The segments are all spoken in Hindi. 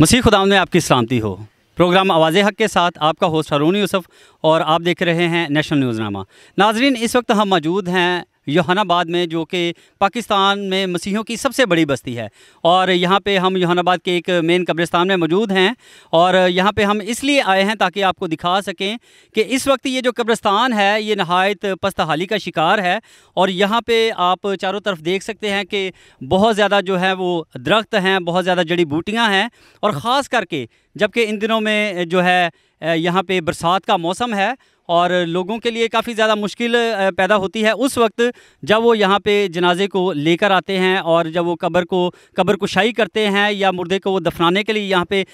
मसीह खुदाम में आपकी सलामती हो प्रोग्राम आवाज़ हक के साथ आपका होस्ट हरून यूसफ़ और आप देख रहे हैं नेशनल न्यूज़नामा नाजरीन इस वक्त हम मौजूद हैं योहानाबाद में जो कि पाकिस्तान में मसीहों की सबसे बड़ी बस्ती है और यहाँ पे हम योहानाबाद के एक मेन कब्रिस्तान में मौजूद हैं और यहाँ पे हम इसलिए आए हैं ताकि आपको दिखा सकें कि इस वक्त ये जो कब्रिस्तान है ये नहायत पस्तहाली का शिकार है और यहाँ पे आप चारों तरफ देख सकते हैं कि बहुत ज़्यादा जो है वो दरख्त हैं बहुत ज़्यादा जड़ी बूटियाँ हैं और ख़ास करके जबकि इन दिनों में जो है यहाँ पे बरसात का मौसम है और लोगों के लिए काफ़ी ज़्यादा मुश्किल पैदा होती है उस वक्त जब वो यहाँ पे जनाजे को लेकर आते हैं और जब वो कब्र को कब्र कुशाई करते हैं या मुर्दे को वो दफनाने के लिए यहाँ पे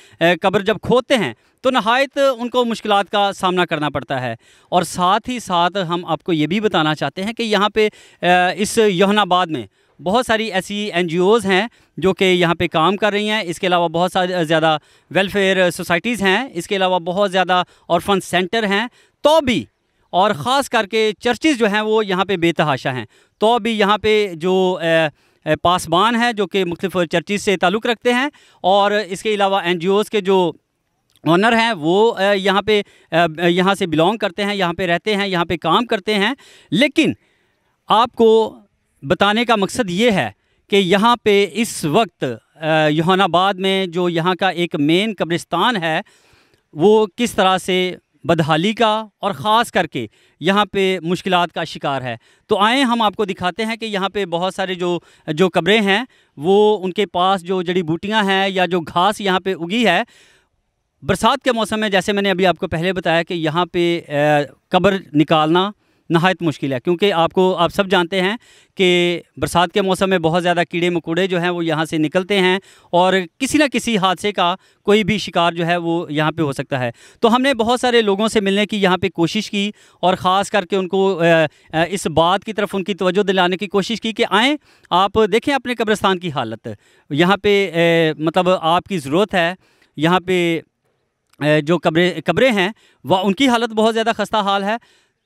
कब्र जब खोदते हैं तो नहायत उनको मुश्किल का सामना करना पड़ता है और साथ ही साथ हम आपको ये भी बताना चाहते हैं कि यहाँ पर इस यहनाबाद में बहुत सारी ऐसी एन हैं जो कि यहाँ पे काम कर रही हैं इसके अलावा बहुत सारे ज़्यादा वेलफेयर सोसाइटीज़ हैं इसके अलावा बहुत ज़्यादा औरफन सेंटर हैं तो भी और ख़ास करके चर्चेज़ जो हैं वो यहाँ पे बेतहाशा हैं तो भी यहाँ पे जो ए, पासबान हैं जो कि मुख्तफ चर्चिज़ से ताल्लुक़ रखते हैं और इसके अलावा एन जी ओज़ के जो ऑनर हैं वो यहाँ पे यहाँ से बिलोंग करते हैं यहाँ पे रहते हैं यहाँ पे काम करते हैं लेकिन आपको बताने का मकसद ये है कि यहाँ पे इस वक्त यौनाबाद में जो यहाँ का एक मेन कब्रिस्तान है वो किस तरह से बदहाली का और ख़ास करके यहाँ पे मुश्किल का शिकार है तो आए हम आपको दिखाते हैं कि यहाँ पे बहुत सारे जो जो कब्रें हैं वो उनके पास जो जड़ी बूटियाँ हैं या जो घास यहाँ पे उगी है बरसात के मौसम में जैसे मैंने अभी आपको पहले बताया कि यहाँ पे कब्र निकालना नहायत मुश्किल है क्योंकि आपको आप सब जानते हैं कि बरसात के मौसम में बहुत ज़्यादा कीड़े मकोड़े जो हैं वो यहाँ से निकलते हैं और किसी न किसी हादसे का कोई भी शिकार जो है वो यहाँ पे हो सकता है तो हमने बहुत सारे लोगों से मिलने की यहाँ पे कोशिश की और ख़ास करके उनको इस बात की तरफ उनकी तवज्जो दिलाने की कोशिश की कि आएँ आप देखें अपने कब्रस्तान की हालत यहाँ पे मतलब आपकी ज़रूरत है यहाँ पे जो कब्रें कब्रें हैं वह उनकी हालत बहुत ज़्यादा खस्ता हाल है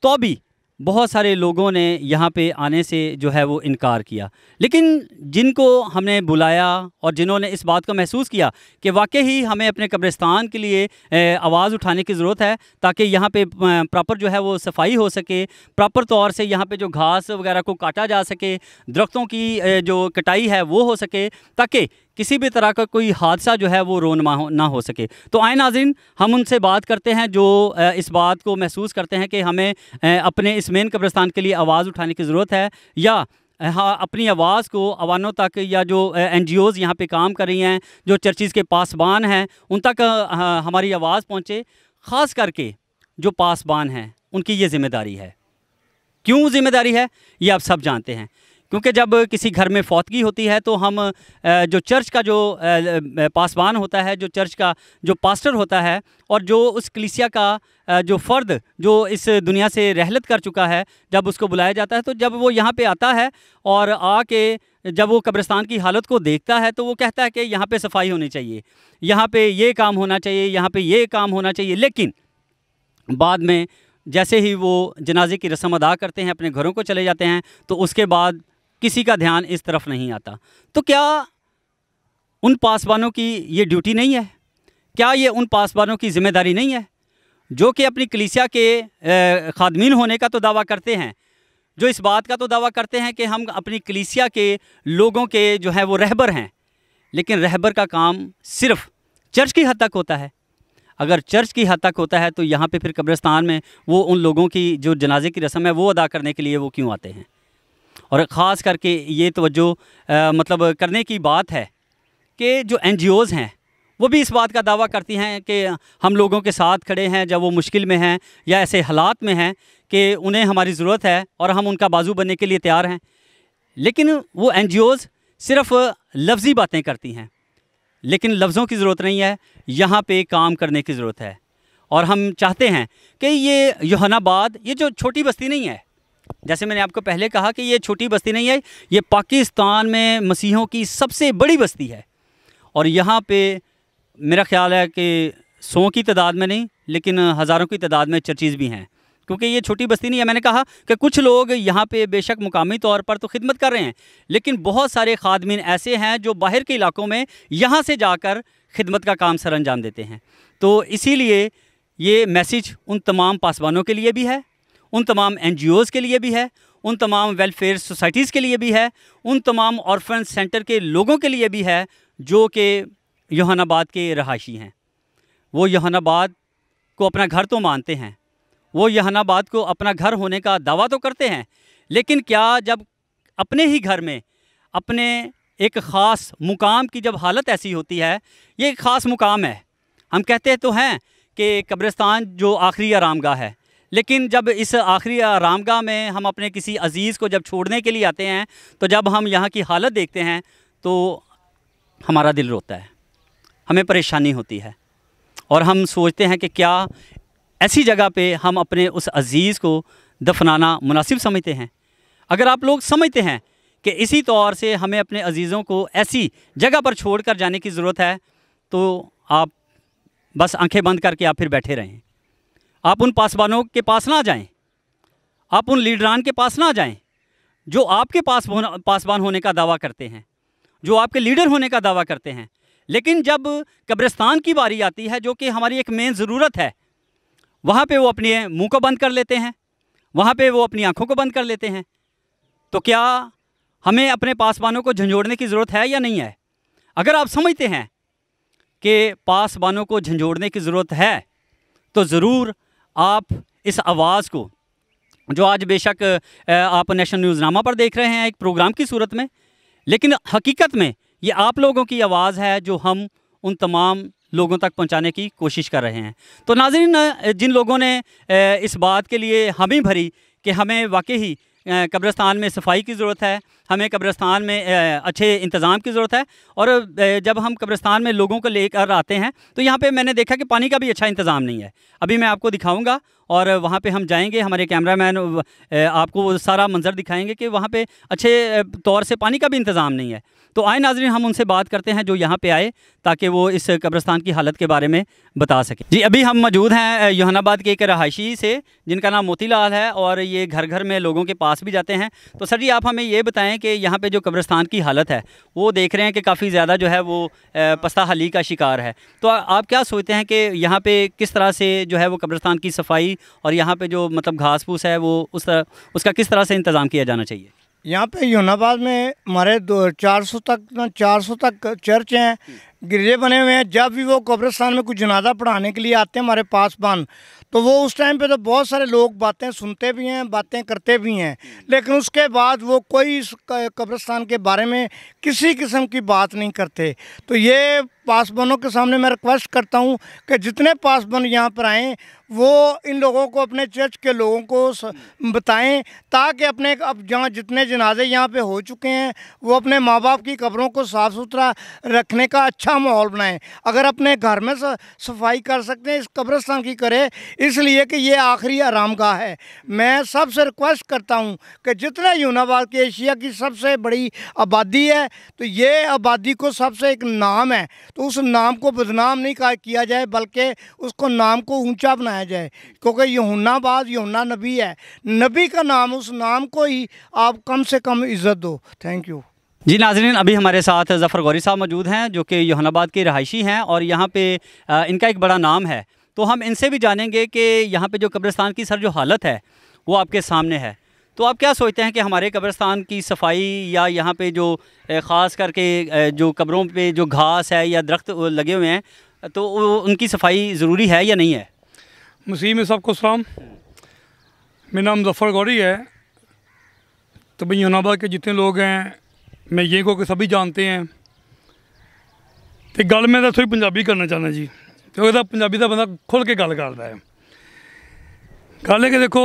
तो भी बहुत सारे लोगों ने यहाँ पे आने से जो है वो इनकार किया लेकिन जिनको हमने बुलाया और जिन्होंने इस बात को महसूस किया कि वाकई ही हमें अपने कब्रिस्तान के लिए आवाज़ उठाने की ज़रूरत है ताकि यहाँ पे प्रॉपर जो है वो सफाई हो सके प्रॉपर तौर से यहाँ पे जो घास वगैरह को काटा जा सके दरख्तों की जो कटाई है वो हो सके ताकि किसी भी तरह का कोई हादसा जो है वो रोनमा हो ना हो सके तो आए नाजिन हम उनसे बात करते हैं जो इस बात को महसूस करते हैं कि हमें अपने इस मेन कब्रस्तान के लिए आवाज़ उठाने की ज़रूरत है या हाँ अपनी आवाज़ को अवानों तक या जो एन जी ओज़ यहाँ पर काम कर रही हैं जो चर्चिज़ के पासबान हैं उन तक हाँ, हमारी आवाज़ पहुँचे ख़ास करके जो पासबान हैं उनकी ये ज़िम्मेदारी है क्यों ज़िम्मेदारी है ये आप सब जानते हैं क्योंकि जब किसी घर में फौतगी होती है तो हम जो चर्च का जो पासवान होता है जो चर्च का जो पास्टर होता है और जो उस कलिसिया का जो फ़र्द जो इस दुनिया से रहलत कर चुका है जब उसको बुलाया जाता है तो जब वो यहाँ पे आता है और आके जब वो कब्रिस्तान की हालत को देखता है तो वो कहता है कि यहाँ पे सफाई होनी चाहिए यहाँ पे ये काम होना चाहिए यहाँ पे ये काम होना चाहिए लेकिन बाद में जैसे ही वो जनाजे की रस्म अदा करते हैं अपने घरों को चले जाते हैं तो उसके बाद किसी का ध्यान इस तरफ नहीं आता तो क्या उन पासवानों की ये ड्यूटी नहीं है क्या ये उन पासवानों की जिम्मेदारी नहीं है जो कि अपनी कलिसिया के खादमीन होने का तो दावा करते हैं जो इस बात का तो दावा करते हैं कि हम अपनी कलिसिया के लोगों के जो हैं वो रहबर हैं लेकिन रहबर का काम सिर्फ चर्च की हद तक होता है अगर चर्च की हद तक होता है तो यहाँ पे फिर कब्रिस्तान में वो उन लोगों की जो जनाजे की रस्म है वो अदा करने के लिए वो क्यों आते हैं और ख़ास करके ये तवज्जो मतलब करने की बात है कि जो एन हैं वो भी इस बात का दावा करती हैं कि हम लोगों के साथ खड़े हैं जब वो मुश्किल में हैं या ऐसे हालात में हैं कि उन्हें हमारी ज़रूरत है और हम उनका बाजू बनने के लिए तैयार हैं लेकिन वो एन सिर्फ लफ्ज़ी बातें करती हैं लेकिन लफ्ज़ों की ज़रूरत नहीं है यहाँ पे काम करने की ज़रूरत है और हम चाहते हैं कि ये योहनाबाद ये जो छोटी बस्ती नहीं है जैसे मैंने आपको पहले कहा कि ये छोटी बस्ती नहीं है ये पाकिस्तान में मसीहों की सबसे बड़ी बस्ती है और यहाँ पे मेरा ख्याल है कि सौ की तादाद में नहीं लेकिन हज़ारों की तादाद में चर्चेज़ भी हैं क्योंकि ये छोटी बस्ती नहीं है मैंने कहा कि कुछ लोग यहाँ पे बेशक मुकामी तौर पर तो खिदमत कर रहे हैं लेकिन बहुत सारे खादमिन ऐसे हैं जो बाहर के इलाकों में यहाँ से जाकर खिदमत का काम सर अंजाम देते हैं तो इसीलिए ये मैसेज उन तमाम पासवानों के लिए भी है उन तमाम एन के लिए भी है उन तमाम वेलफेयर सोसाइटीज़ के लिए भी है उन तमाम औरफन सेंटर के लोगों के लिए भी है जो कि यहानाबाद के रहाशी हैं वो यहानाबाद को अपना घर तो मानते हैं वो यहानाबाद को अपना घर होने का दावा तो करते हैं लेकिन क्या जब अपने ही घर में अपने एक ख़ास मुकाम की जब हालत ऐसी होती है ये एक ख़ास मुकाम है हम कहते तो हैं कि कब्रिस्तान जो आखिरी आरामगा है लेकिन जब इस आखिरी आरामगाह में हम अपने किसी अज़ीज़ को जब छोड़ने के लिए आते हैं तो जब हम यहाँ की हालत देखते हैं तो हमारा दिल रोता है हमें परेशानी होती है और हम सोचते हैं कि क्या ऐसी जगह पे हम अपने उस अज़ीज़ को दफनाना मुनासिब समझते हैं अगर आप लोग समझते हैं कि इसी तौर से हमें अपने अज़ीज़ों को ऐसी जगह पर छोड़ कर जाने की ज़रूरत है तो आप बस आंखें बंद करके आप फिर बैठे रहें आप उन पासवानों के पास ना जाएं आप उन लीडरान के पास ना जाएं जो आपके पास पासवान होने का दावा करते हैं जो आपके लीडर होने का दावा करते हैं लेकिन जब कब्रिस्तान की बारी आती है जो कि हमारी एक मेन ज़रूरत है वहाँ पे वो अपने मुंह को बंद कर लेते हैं वहाँ पे वो अपनी आँखों को बंद कर लेते हैं तो क्या हमें अपने पासवानों को झंझोड़ने की ज़रूरत है या नहीं है अगर आप समझते हैं कि पासवानों को झंझोड़ने की ज़रूरत है तो ज़रूर आप इस आवाज़ को जो आज बेशक आप नेशनल न्यूज़नामा पर देख रहे हैं एक प्रोग्राम की सूरत में लेकिन हकीकत में ये आप लोगों की आवाज़ है जो हम उन तमाम लोगों तक पहुंचाने की कोशिश कर रहे हैं तो नाजरीन जिन लोगों ने इस बात के लिए हामी भरी कि हमें वाकई ही कब्रस्तान में सफाई की ज़रूरत है हमें कब्रस्तान में अच्छे इंतज़ाम की ज़रूरत है और जब हम कब्रस्तान में लोगों को लेकर आते हैं तो यहाँ पे मैंने देखा कि पानी का भी अच्छा इंतज़ाम नहीं है अभी मैं आपको दिखाऊंगा और वहाँ पे हम जाएंगे हमारे कैमरामैन आपको वो सारा मंज़र दिखाएंगे कि वहाँ पे अच्छे तौर से पानी का भी इंतज़ाम नहीं है तो आए नाजरीन हम उनसे बात करते हैं जो यहाँ पे आए ताकि वो इस कब्रस्तान की हालत के बारे में बता सकें जी अभी हम मौजूद हैं योहानाबाद के एक रहायशी से जिनका नाम मोतीलाल है और ये घर घर में लोगों के पास भी जाते हैं तो सर जी आप हमें ये बताएँ हैं कि यहाँ पे जो कब्रस्तान की हालत है वो देख रहे हैं कि काफ़ी ज़्यादा जो है वो पस्ता हली का शिकार है तो आ, आप क्या सोचते हैं कि यहाँ पे किस तरह से जो है वो कब्रस्तान की सफाई और यहाँ पे जो मतलब घास फूस है वो उस तरह उसका किस तरह से इंतज़ाम किया जाना चाहिए यहाँ पे यूनाबाद में हमारे दो चार सौ तक चार सौ तक चर्च हैं हम्म। गिरजे बने हुए हैं जब भी वो कब्रस्तान में कुछ जनाजा पढ़ाने के लिए आते हैं हमारे पास पासबान तो वो उस टाइम पे तो बहुत सारे लोग बातें सुनते भी हैं बातें करते भी हैं हम्म। लेकिन उसके बाद वो कोई कब्रस्तान के बारे में किसी किस्म की बात नहीं करते तो ये पासवानों के सामने मैं रिक्वेस्ट करता हूँ कि जितने पासवान यहाँ पर आएँ वो इन लोगों को अपने चर्च के लोगों को हम्म। बताएं ताकि अपने अब जहाँ जितने जनाजे यहाँ पे हो चुके हैं वो अपने माँ बाप की कब्रों को साफ़ सुथरा रखने का अच्छा माहौल बनाएं अगर अपने घर में सफाई कर सकते हैं इस कब्रस्तान की करें इसलिए कि ये आखिरी आराम का है मैं सबसे रिक्वेस्ट करता हूँ कि जितना यूनाबाद की एशिया की सबसे बड़ी आबादी है तो ये आबादी को सबसे एक नाम है तो उस नाम को बदनाम नहीं किया जाए बल्कि उसको नाम को ऊंचा बनाया जाए क्योंकि यहुनाबाद यहुना नबी है नबी का नाम उस नाम को ही आप कम से कम इज़्ज़त दो थैंक यू जी नाजरीन अभी हमारे साथ ज़फ़र गौरी साहब मौजूद हैं जो कि यहनाबाद के रहायशी हैं और यहाँ पे इनका एक बड़ा नाम है तो हम इनसे भी जानेंगे कि यहाँ पे जो कब्रिस्तान की सर जो हालत है वो आपके सामने है तो आप क्या सोचते हैं कि हमारे कब्रिस्तान की सफाई या यहाँ पे जो ख़ास करके जो कब्रों पे जो घास है या दरख्त लगे हुए हैं तो उनकी सफाई ज़रूरी है या नहीं है मुसीम सबको सलाम मेरा नाम मुजफ़र गौरी है तो भाई यूनाबा के जितने लोग हैं मैं ये को सभी जानते हैं तो गल मैं तो थोड़ी पंजाबी करना चाहना जी ਕਿਉਂਕਿ ਇਹਦਾ ਪੰਜਾਬੀ ਦਾ ਬੰਦਾ ਖੁੱਲ ਕੇ ਗੱਲ ਕਰਦਾ ਹੈ ਗੱਲ ਇਹ ਕਿ ਦੇਖੋ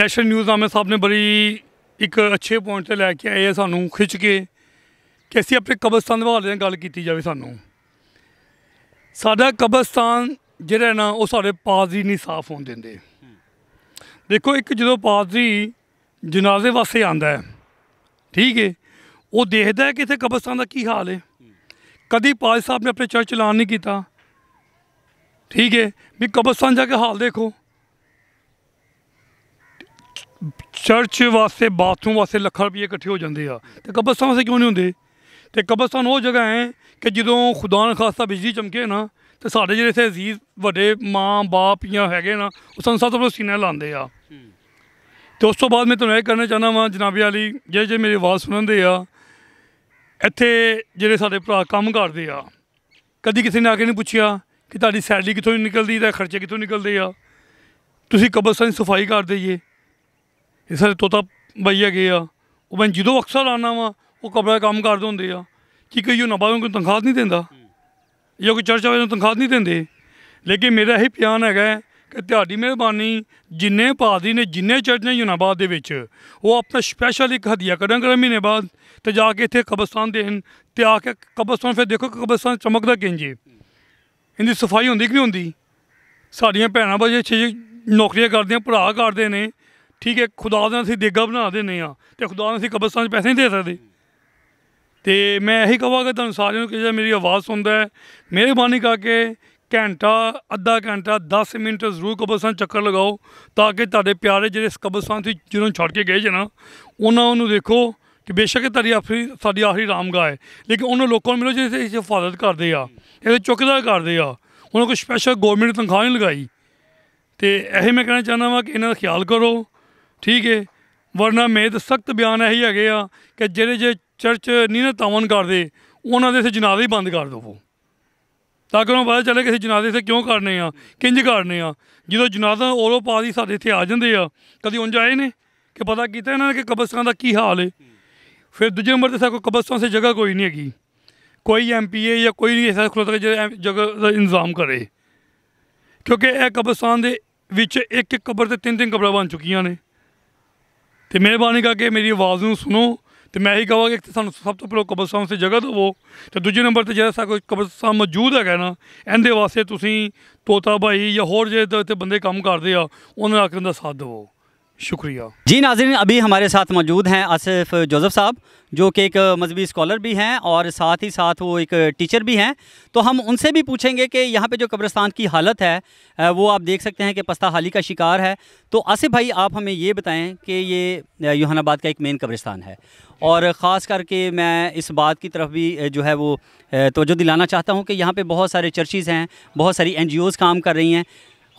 ਨੈਸ਼ਨਲ ਨਿਊਜ਼ ਆਮੇ ਸਾਹਿਬ ਨੇ ਬੜੀ ਇੱਕ ਅੱਛੇ ਪੁਆਇੰਟ ਤੇ ਲੈ ਕੇ ਆਏ ਸਾਨੂੰ ਖਿੱਚ ਕੇ ਕਿ ਅਸੀਂ ਆਪਣੇ ਕਬਰਸਤਾਨ ਦੇ ਹਵਾਲੇ ਨਾਲ ਗੱਲ ਕੀਤੀ ਜਾਵੇ ਸਾਨੂੰ ਸਾਡਾ ਕਬਰਸਤਾਨ ਜਿਹੜਾ ਨਾ ਉਹ ਸਾਡੇ ਪਾਦਰੀ ਨਹੀਂ ਸਾਫ਼ ਹੋਣ ਦਿੰਦੇ ਦੇਖੋ ਇੱਕ ਜਦੋਂ ਪਾਦਰੀ ਜਨਾਜ਼ੇ ਵਾਸਤੇ ਆਂਦਾ ਹੈ ਠੀਕ ਹੈ ਉਹ ਦੇਖਦਾ ਹੈ ਕਿ ਇੱਥੇ ਕਬਰਸਤਾਨ ਦਾ ਕੀ ਹਾਲ ਹੈ ਕਦੀ ਪਾਜ ਸਾਹਿਬ ਨੇ ਆਪਣੇ ਚਰਚ ਐਲਾਨ ਨਹੀਂ ਕੀਤਾ ਠੀਕ ਹੈ ਵੀ ਕਬਰਸਤਾਨ ਜਾ ਕੇ ਹਾਲ ਦੇਖੋ ਚਰਚ ਵਾਸਤੇ ਬਾਥਰੂਮ ਵਾਸਤੇ ਲੱਖਾਂ ਰੁਪਏ ਇਕੱਠੇ ਹੋ ਜਾਂਦੇ ਆ ਤੇ ਕਬਰਸਤਾਨ ਵਾਸਤੇ ਕਿਉਂ ਨਹੀਂ ਹੁੰਦੇ ਤੇ ਕਬਰਸਤਾਨ ਉਹ ਜਗ੍ਹਾ ਹੈ ਕਿ ਜਦੋਂ ਖੁਦਾ ਖਾਸਤਾ ਬਿਜਲੀ ਚਮਕੇ ਨਾ ਤੇ ਸਾਡੇ ਜਿਹੜੇ ਇਥੇ ਅਜ਼ੀਜ਼ ਵੱਡੇ ਮਾਂ ਬਾਪ ਜਾਂ ਹੈਗੇ ਨਾ ਉਹ ਸੰਸਾਰ ਤੋਂ ਸੀਨਾ ਲਾਉਂਦੇ ਆ ਤੇ ਉਸ ਤੋਂ ਬਾਅਦ ਮੈਂ ਤੁਹਾਨੂੰ ਇਹ ਕਰਨਾ ਚਾਹਨਾ ਵਾਂ ਜਨਾਬੀ ਵਾਲੀ ਜੇ ਜੇ ਮੇਰੀ ਆਵਾਜ਼ ਸੁਣਨਦੇ ਆ ਇੱਥੇ ਜਿਹੜੇ ਸਾਡੇ ਭਰਾ ਕੰਮ ਕਰਦੇ ਆ ਕਦੀ ਕਿਸੇ ਨੇ ਆ ਕੇ ਨਹੀਂ ਪੁੱਛਿਆ ਕਿ ਤੁਹਾਡੀ ਸੈਲਰੀ ਕਿੱਥੋਂ ਨਿਕਲਦੀ ਹੈ ਖਰਚੇ ਕਿੱਥੋਂ ਨਿਕਲਦੇ ਆ ਤੁਸੀਂ ਕਬਰਸਤਾਨ ਦੀ ਸਫਾਈ ਕਰ ਦਈਏ ਇਹ ਸਾਰੇ ਤੋਤਾ ਬਾਈ ਹੈਗੇ ਆ ਉਹ ਮੈਂ ਜਦੋਂ ਅਕਸਰ ਆਣਾ ਵਾ ਉਹ ਕਬਰਾਂ ਕੰਮ ਕਰਦੇ ਹੁੰਦੇ ਆ ਕਿ ਕੋਈ ਉਹ ਨਵਾਂ ਨੂੰ ਤਨਖਾਹ ਨਹੀਂ ਦਿੰਦਾ ਇਹ ਕੋਈ ਚਰਚਾ ਵਾਲੇ ਨੂੰ ਤਨਖਾਹ ਨਹੀਂ ਦਿੰਦੇ ਲੇਕਿਨ ਮੇਰਾ ਇਹ ਪਿਆਨ ਹੈਗਾ ਕਿ ਤੁਹਾਡੀ ਮਿਹਰਬਾਨੀ ਜਿੰਨੇ ਪਾਦੀ ਨੇ ਜਿੰਨੇ ਚਰਚ ਨੇ ਯੂਨਾਬਾਦ ਦੇ ਵਿੱਚ ਉਹ ਆਪਣਾ ਸਪੈਸ਼ਲ ਇੱਕ ਹਦੀਆ ਕਰਨ ਕਰ ਮਹੀਨੇ ਬਾਅਦ ਤੇ ਜਾ ਕੇ ਇੱਥੇ ਕਬਰਸਤਾਨ ਦੇਣ ਤੇ ਆ ਕੇ ਕਬਰਸਤਾਨ ਫਿਰ ਦੇਖੋ ਕਬਰਸਤਾਨ ਚਮਕਦਾ ਕਿੰਜੇ ਇਹਦੀ ਸਫਾਈ ਹੁੰਦੀ ਕਿ ਨਹੀਂ ਹੁੰਦੀ ਸਾਡੀਆਂ ਭੈਣਾਂ ਬਜੇ ਛੇ ਨੌਕਰੀਆਂ ਆ ਭਰਾ ਕਰਦੇ ਨੇ ਠੀਕ ਹੈ ਖੁਦਾ ਦਾ ਅਸੀਂ ਦੇਗਾ ਬਣਾ ਦਿੰਨੇ ਆ ਤੇ ਖੁਦਾ ਦਾ ਅਸੀਂ ਕਬਰਸਤਾਨ 'ਚ ਪੈਸੇ ਨਹੀਂ ਦੇ ਸਕਦੇ ਤੇ ਮੈਂ ਇਹੀ ਕਹਾਂਗਾ ਤੁਹਾਨੂੰ ਸਾਰਿਆਂ ਨੂੰ ਕਿ ਜੇ ਮੇਰੀ ਆਵਾਜ਼ ਸੁਣਦਾ ਹੈ ਮਿਹਰਬਾਨੀ ਕਰਕੇ ਘੰਟਾ ਅੱਧਾ ਘੰਟਾ 10 ਮਿੰਟ ਜ਼ਰੂਰ ਕਬਰਸਾਂ ਚੱਕਰ ਲਗਾਓ ਤਾਂ ਕਿ ਤੁਹਾਡੇ ਪਿਆਰੇ ਜਿਹੜੇ ਕਬਰਸਾਂ ਤੁਸੀਂ ਜਿਹਨੂੰ ਛੱਡ ਕੇ ਗਏ ਜਨਾ ਉਹਨਾਂ ਨੂੰ ਦੇਖੋ ਕਿ ਬੇਸ਼ੱਕ ਤੁਹਾਡੀ ਆਖਰੀ ਸਾਡੀ ਆਖਰੀ ਰਾਮਗਾ ਹੈ ਲੇਕਿਨ ਉਹਨਾਂ ਲੋਕਾਂ ਨੂੰ ਮਿਲੋ ਜਿਹੜੇ ਇਸ ਹਫਾਜ਼ਤ ਕਰਦੇ ਆ ਇਹਦੇ ਚੁੱਕਦਾ ਕਰਦੇ ਆ ਉਹਨਾਂ ਕੋਈ ਸਪੈਸ਼ਲ ਗਵਰਨਮੈਂਟ ਤਨਖਾਹ ਨਹੀਂ ਲਗਾਈ ਤੇ ਇਹ ਮੈਂ ਕਹਿਣਾ ਚਾਹੁੰਦਾ ਵਾਂ ਕਿ ਇਹਨਾਂ ਦਾ ਖਿਆਲ ਕਰੋ ਠੀਕ ਹੈ ਵਰਨਾ ਮੇਰੇ ਤਾਂ ਸਖਤ ਬਿਆਨ ਇਹੀ ਹੈਗੇ ਆ ਕਿ ਜਿਹੜੇ ਜੇ ਚਰਚ ਨਹੀਂ ਨਾ ਤਾਵਨ ਕਰਦੇ ਉਹਨਾਂ ਦੇ ਸੇ ਜਨਾਜ਼ੇ ਬੰਦ ਕਰ ਦੋ ਤਾਂ ਕਿ ਉਹਨੂੰ ਪਤਾ ਚੱਲੇ ਕਿ ਜਨਾਜ਼ੇ ਤੇ ਕਿਉਂ ਕਰਨੇ ਆ ਕਿੰਜ ਕਰਨੇ ਆ ਜਦੋਂ ਜਨਾਜ਼ਾ ਔਰੋ ਪਾ ਦੀ ਸਾਡੇ ਇੱਥੇ ਆ ਜਾਂਦੇ ਆ ਕਦੀ ਉਂਝ ਆਏ ਨੇ ਕਿ ਪਤਾ ਕੀਤਾ ਇਹਨਾਂ ਨੇ ਕਿ ਕਬਰਸਤਾਨ ਦਾ ਕੀ ਹਾਲ ਹੈ ਫਿਰ ਦੂਜੇ ਨੰਬਰ ਤੇ ਸਾਡਾ ਕਬਰਸਤਾਨ ਸੇ ਜਗ੍ਹਾ ਕੋਈ ਨਹੀਂ ਹੈਗੀ ਕੋਈ ਐਮਪੀਏ ਜਾਂ ਕੋਈ ਨਹੀਂ ਐਸਾ ਖੁਲਤਾ ਜਿਹੜਾ ਜਗ੍ਹਾ ਦਾ ਇੰਤਜ਼ਾਮ ਕਰੇ ਕਿਉਂਕਿ ਇਹ ਕਬਰਸਤਾਨ ਦੇ ਵਿੱਚ ਇੱਕ ਇੱਕ ਕਬਰ ਤੇ ਤਿੰਨ ਤਿੰਨ ਕਬਰਾਂ ਬਣ ਚੁੱਕੀਆਂ ਨੇ ਤੇ ਮਿਹਰਬਾਨੀ ਕਰਕੇ ਮੇਰੀ ਆਵਾਜ਼ ਨੂੰ ਸੁਣੋ ਤੇ ਮੈਂ ਇਹੀ ਕਹਾਂਗਾ ਕਿ ਸਾਨੂੰ ਸਭ ਤੋਂ ਪਹਿਲਾਂ ਕਬਰਸਤਾਨ ਸੇ ਜਗ੍ਹਾ ਦਿਵੋ ਤੇ ਦੂਜੇ ਨੰਬਰ ਤੇ ਜਿਹੜਾ ਸਾ ਕੋਈ ਕਬਰਸਤਾਨ ਮੌਜੂਦ ਹੈਗਾ ਨਾ ਇਹਦੇ ਵਾਸਤੇ ਤੁਸੀਂ ਤੋਤਾ ਭਾਈ ਜਾਂ ਹੋਰ ਜਿਹੜੇ ਇੱਥੇ ਬੰਦੇ ਕੰਮ ਕਰਦੇ ਆ ਉਹਨਾਂ ਨਾਲ ਦਾ ਸਾਥ ਦਿਵੋ शुक्रिया जी नाजरीन अभी हमारे साथ मौजूद हैं आसिफ जोजफ़ साहब जो कि एक मजहबी स्कॉलर भी हैं और साथ ही साथ वो एक टीचर भी हैं तो हम उनसे भी पूछेंगे कि यहाँ पे जो कब्रस्तान की हालत है वो आप देख सकते हैं कि पस्ता हाली का शिकार है तो आसिफ भाई आप हमें ये बताएं कि ये यूहानाबाद का एक मेन कब्रिस्तान है और ख़ास करके मैं इस बात की तरफ भी जो है वो तोजो दिलाना चाहता हूँ कि यहाँ पर बहुत सारे चर्चेज़ हैं बहुत सारी एन काम कर रही हैं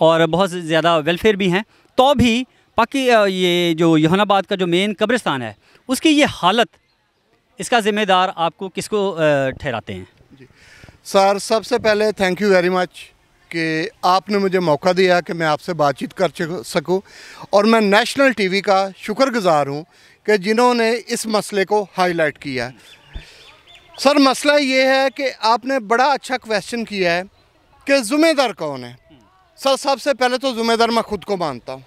और बहुत ज़्यादा वेलफेयर भी हैं तो भी बाकी ये जो यहनाबाद का जो मेन कब्रिस्तान है उसकी ये हालत इसका ज़िम्मेदार आपको किसको ठहराते हैं जी सर सबसे पहले थैंक यू वेरी मच कि आपने मुझे मौका दिया कि मैं आपसे बातचीत कर सकूं और मैं नेशनल टीवी का शुक्रगुजार हूं कि जिन्होंने इस मसले को हाईलाइट किया सर मसला ये है कि आपने बड़ा अच्छा क्वेश्चन किया है कि ज़िम्मेदार कौन है सर सबसे पहले तो ज़िम्मेदार मैं ख़ुद को मानता हूँ